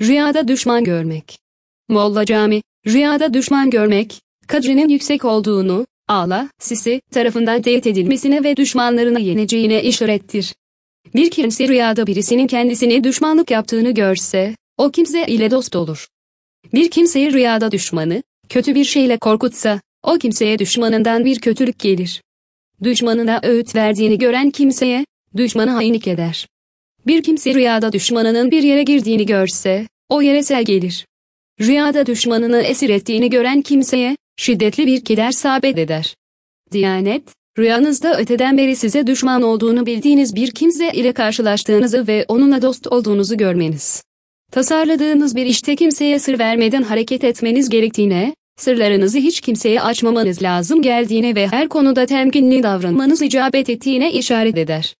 Rüyada düşman görmek. Molla Cami, rüyada düşman görmek, kadrinin yüksek olduğunu, Ağla, Sisi tarafından teyit edilmesine ve düşmanlarına yeneceğine işarettir. Bir kimse rüyada birisinin kendisine düşmanlık yaptığını görse, o kimse ile dost olur. Bir kimseyi rüyada düşmanı, kötü bir şeyle korkutsa, o kimseye düşmanından bir kötülük gelir. Düşmanına öğüt verdiğini gören kimseye, düşmanı hainlik eder. Bir kimse rüyada düşmanının bir yere girdiğini görse, o yere sel gelir. Rüyada düşmanını esir ettiğini gören kimseye, şiddetli bir keder sabit eder. Diyanet, rüyanızda öteden beri size düşman olduğunu bildiğiniz bir kimse ile karşılaştığınızı ve onunla dost olduğunuzu görmeniz. Tasarladığınız bir işte kimseye sır vermeden hareket etmeniz gerektiğine, sırlarınızı hiç kimseye açmamanız lazım geldiğine ve her konuda temkinli davranmanız icabet ettiğine işaret eder.